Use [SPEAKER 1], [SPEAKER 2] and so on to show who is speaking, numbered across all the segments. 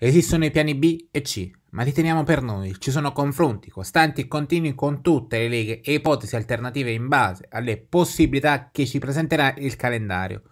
[SPEAKER 1] Esistono i piani B e C, ma li teniamo per noi. Ci sono confronti costanti e continui con tutte le leghe e ipotesi alternative in base alle possibilità che ci presenterà il calendario.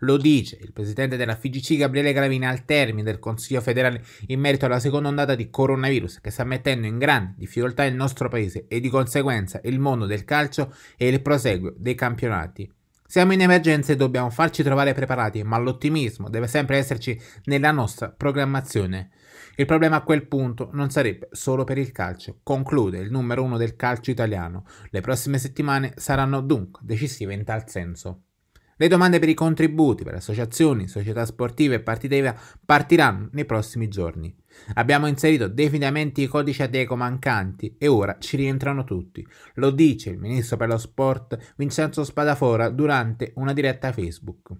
[SPEAKER 1] Lo dice il presidente della FIGC Gabriele Gravina al termine del Consiglio federale in merito alla seconda ondata di coronavirus che sta mettendo in grande difficoltà il nostro paese e di conseguenza il mondo del calcio e il proseguo dei campionati. Siamo in emergenza e dobbiamo farci trovare preparati, ma l'ottimismo deve sempre esserci nella nostra programmazione. Il problema a quel punto non sarebbe solo per il calcio, conclude il numero uno del calcio italiano. Le prossime settimane saranno dunque decisive in tal senso. Le domande per i contributi per associazioni, società sportive e partite IVA partiranno nei prossimi giorni. Abbiamo inserito definitivamente i codici ad mancanti e ora ci rientrano tutti. Lo dice il ministro per lo sport Vincenzo Spadafora durante una diretta Facebook.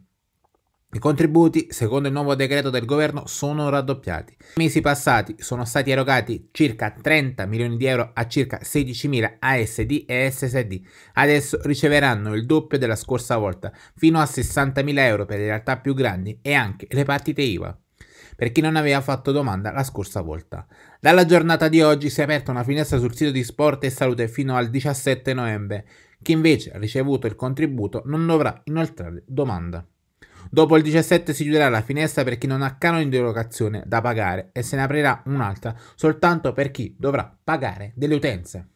[SPEAKER 1] I contributi, secondo il nuovo decreto del governo, sono raddoppiati. Nei mesi passati sono stati erogati circa 30 milioni di euro a circa 16.000 ASD e SSD. Adesso riceveranno il doppio della scorsa volta, fino a 60.000 euro per le realtà più grandi e anche le partite IVA per chi non aveva fatto domanda la scorsa volta. Dalla giornata di oggi si è aperta una finestra sul sito di Sport e Salute fino al 17 novembre. Chi invece ha ricevuto il contributo non dovrà inoltrare domanda. Dopo il 17 si chiuderà la finestra per chi non ha canone di locazione da pagare e se ne aprirà un'altra soltanto per chi dovrà pagare delle utenze.